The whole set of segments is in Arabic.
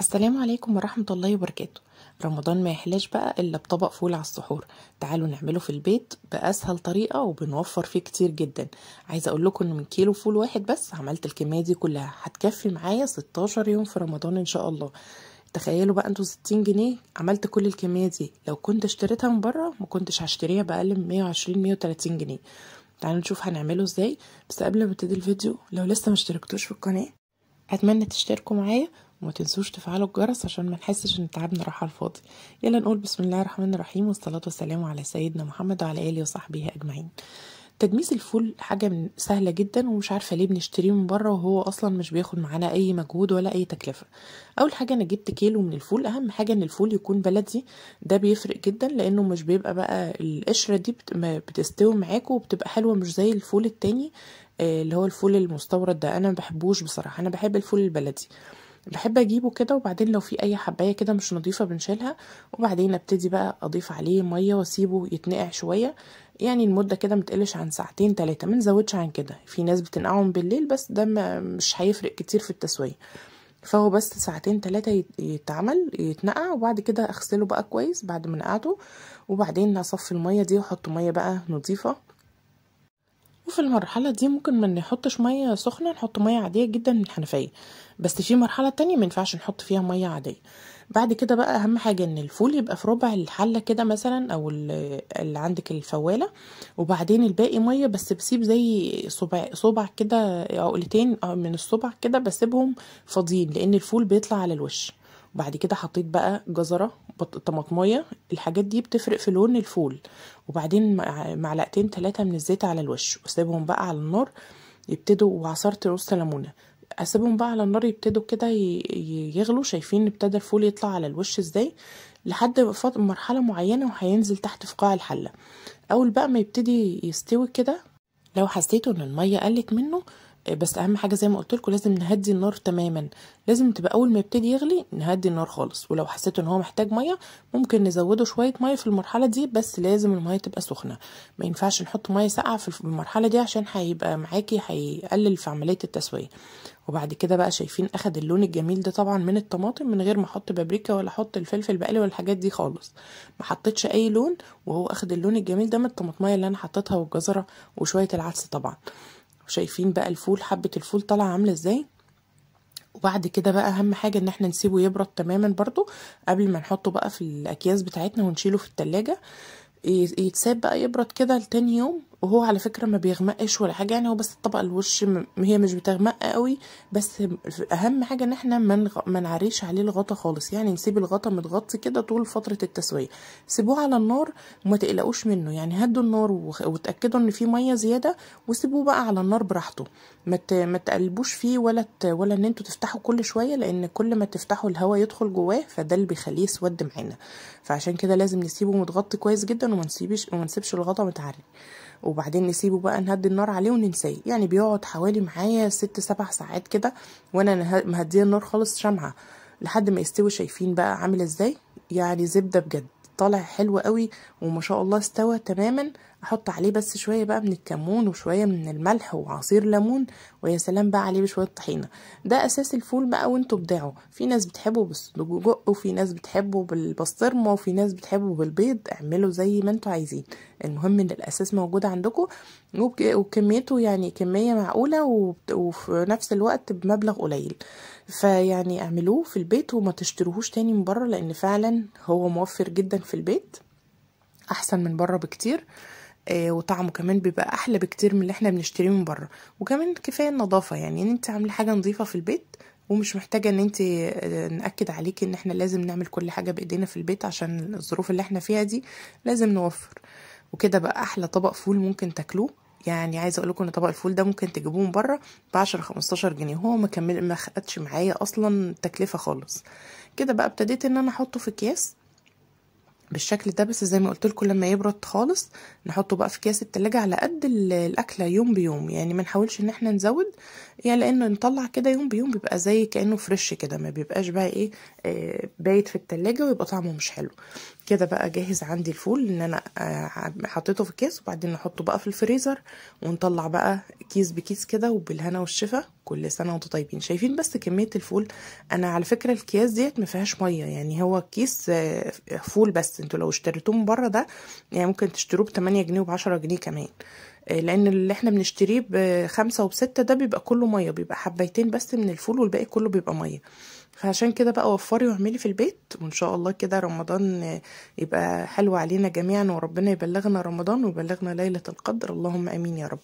السلام عليكم ورحمة الله وبركاته رمضان ما يحلاش بقى إلا بطبق فول على السحور تعالوا نعمله في البيت بأسهل طريقة وبنوفر فيه كتير جدا عايزة أقول لكم إن من كيلو فول واحد بس عملت الكمية دي كلها هتكفي معايا 16 يوم في رمضان إن شاء الله تخيلوا بقى انتوا 60 جنيه عملت كل الكمية دي لو كنت اشتريتها من بره ما كنتش هشتريها بأقل من 120 130 جنيه تعالوا نشوف هنعمله ازاي بس قبل ما ابتدي الفيديو لو لسه ما اشتركتوش في القناة اتمنى تشتركوا معايا وما تنسوش تفعلوا الجرس عشان ما نحسش ان تعبنا راح على الفاضي يلا نقول بسم الله الرحمن الرحيم والصلاه والسلام على سيدنا محمد وعلى اله وصحبه اجمعين تجميس الفول حاجة من سهلة جدا ومش عارفة ليه بنشتريه من بره وهو أصلا مش بياخد معانا أي مجهود ولا أي تكلفة أول حاجة أنا جبت كيلو من الفول أهم حاجة إن الفول يكون بلدي ده بيفرق جدا لأنه مش بيبقى بقى القشرة دي بتستوي معاك وبتبقى حلوة مش زي الفول التاني آه، اللي هو الفول المستورد ده أنا مبحبوش بصراحة أنا بحب الفول البلدي بحب اجيبه كده وبعدين لو في اي حبايه كده مش نظيفه بنشيلها وبعدين ابتدي بقى اضيف عليه ميه واسيبه يتنقع شويه يعني المده كده متقلش عن ساعتين ثلاثه ما نزودش عن كده في ناس بتنقعهم بالليل بس ده مش هيفرق كتير في التسويه فهو بس ساعتين ثلاثة يتعمل يتنقع وبعد كده اغسله بقى كويس بعد ما نقعته وبعدين اصفي المية دي واحط مية بقى نظيفة في المرحلة دي ممكن ما نحطش مية سخنة نحط مية عادية جدا من الحنفية بس في مرحلة تانية مينفعش نحط فيها مية عادية بعد كده بقى أهم حاجة إن الفول يبقى في ربع الحلة كده مثلا أو اللي عندك الفوالة وبعدين الباقي مية بس بسيب زي صبع صبع كده عقلتين آه، من الصبع كده بسيبهم فاضيين لأن الفول بيطلع على الوش وبعد كده حطيت بقى جزرة طماطمية الحاجات دي بتفرق في لون الفول وبعدين معلقتين تلاتة من الزيت على الوش واسيبهم بقى على النار يبتدوا وعصرت نص ليمونة اسيبهم بقى على النار يبتدوا كده يغلوا شايفين ابتدى الفول يطلع على الوش ازاي لحد مرحلة معينة وهينزل تحت في قاع الحلة اول بقى ما يبتدي يستوي كده لو حسيتوا ان المية قلت منه آه، بس اهم حاجه زي ما قلت لكم لازم نهدي النار تماما لازم تبقى اول ما يبتدي يغلي نهدي النار خالص ولو حسيت ان هو محتاج ميه ممكن نزوده شويه ميه في المرحله دي بس لازم الميه تبقى سخنه ما ينفعش نحط ميه ساقعه في المرحله دي عشان هيبقى معاكي هيقلل في عمليه التسويه وبعد كده بقى شايفين اخد اللون الجميل ده طبعا من الطماطم من غير ما احط بابريكا ولا احط الفلفل بقلي ولا الحاجات دي خالص ما حطيتش اي لون وهو اخد اللون الجميل ده من الطماطميه اللي انا حطيتها والجزره وشويه العدس طبعا شايفين بقى الفول حبة الفول طالعة عاملة ازاي وبعد كده بقى اهم حاجة ان احنا نسيبه يبرد تماما برضو قبل ما نحطه بقى في الاكياس بتاعتنا ونشيله في التلاجة يتساب بقى يبرد كده لتاني يوم وهو على فكرة ما بيغمقش ولا حاجة يعني هو بس الطبقة الوش هي مش بتغمق قوي بس اهم حاجة ان احنا ما نعريش عليه الغطا خالص يعني نسيب الغطا متغطي كده طول فترة التسوية سيبوه على النار وما تقلقوش منه يعني هدوا النار وتأكدوا ان في مية زيادة وسيبوه بقى على النار براحته ما تقلبوش فيه ولا ولا ان انتوا تفتحوا كل شوية لان كل ما تفتحوا الهواء يدخل جواه فده اللي بيخليه يسود معانا فعشان كده لازم نسيبه متغطي كويس جدا وما نسيبش وما نسيبش الغطا متعري وبعدين نسيبه بقى نهدي النار عليه وننساه يعني بيقعد حوالي معايا ست سبع ساعات كده وانا مهديه النار خالص شمعه لحد ما يستوي شايفين بقى عامل ازاي يعني زبده بجد طالع حلو قوي وما شاء الله استوى تماما احط عليه بس شويه بقى من الكمون وشويه من الملح وعصير ليمون ويا سلام بقى عليه بشويه طحينه ده اساس الفول بقى وانتوا ابدعوا في ناس بتحبه بالسجق وفي ناس بتحبه بالبسطرمه وفي ناس بتحبه بالبيض اعملوا زي ما انتوا عايزين المهم ان الاساس موجود عندكم وكميته يعني كميه معقوله وفي نفس الوقت بمبلغ قليل فيعني اعملوه في البيت وما تشتروهوش تاني من بره لان فعلا هو موفر جدا في البيت احسن من بره بكتير آه، وطعمه كمان بيبقى احلى بكتير من اللي احنا بنشتريه من بره وكمان كفايه النظافه يعني ان انت عامله حاجه نظيفه في البيت ومش محتاجه ان انت آه، ناكد عليكي ان احنا لازم نعمل كل حاجه بايدينا في البيت عشان الظروف اللي احنا فيها دي لازم نوفر وكده بقى احلى طبق فول ممكن تاكلوه يعني عايزه اقول لكم ان طبق الفول ده ممكن تجيبوه من بره ب 10 15 جنيه هو ما كمل ما خدش معايا اصلا تكلفه خالص كده بقى ابتديت ان انا احطه في اكياس بالشكل ده بس زي ما قلت لكم لما يبرد خالص نحطه بقى في كياس التلاجة على قد الاكله يوم بيوم يعني ما نحاولش ان احنا نزود يعني لانه نطلع كده يوم بيوم بيبقى زي كانه فريش كده ما بيبقاش بقى ايه آه، بايت في التلاجة ويبقى طعمه مش حلو كده بقى جاهز عندي الفول ان انا آه، حطيته في كيس وبعدين نحطه بقى في الفريزر ونطلع بقى كيس بكيس كده وبالهنا والشفا كل سنه وانتم طيبين شايفين بس كميه الفول انا على فكره الكياس ديت ما فيهاش ميه يعني هو كيس آه، فول بس انتوا لو اشتريتوه من بره ده يعني ممكن تشتروه ب 8 جنيه وب 10 جنيه كمان آه، لان اللي احنا بنشتريه بخمسة وبستة ده بيبقى كله ميه بيبقى حبايتين بس من الفول والباقي كله بيبقى ميه فعشان كده بقى وفري واعملي في البيت وان شاء الله كده رمضان آه، يبقى حلو علينا جميعا وربنا يبلغنا رمضان ويبلغنا ليله القدر اللهم امين يا رب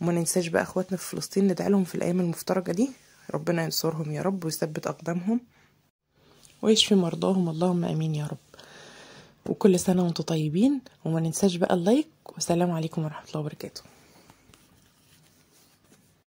وما ننساش بقى اخواتنا في فلسطين ندعي لهم في الايام المفترجه دي ربنا ينصرهم يا رب ويثبت اقدامهم ويشفي مرضاهم اللهم امين يا رب وكل سنه وانتم طيبين وما ننساش بقى اللايك والسلام عليكم ورحمه الله وبركاته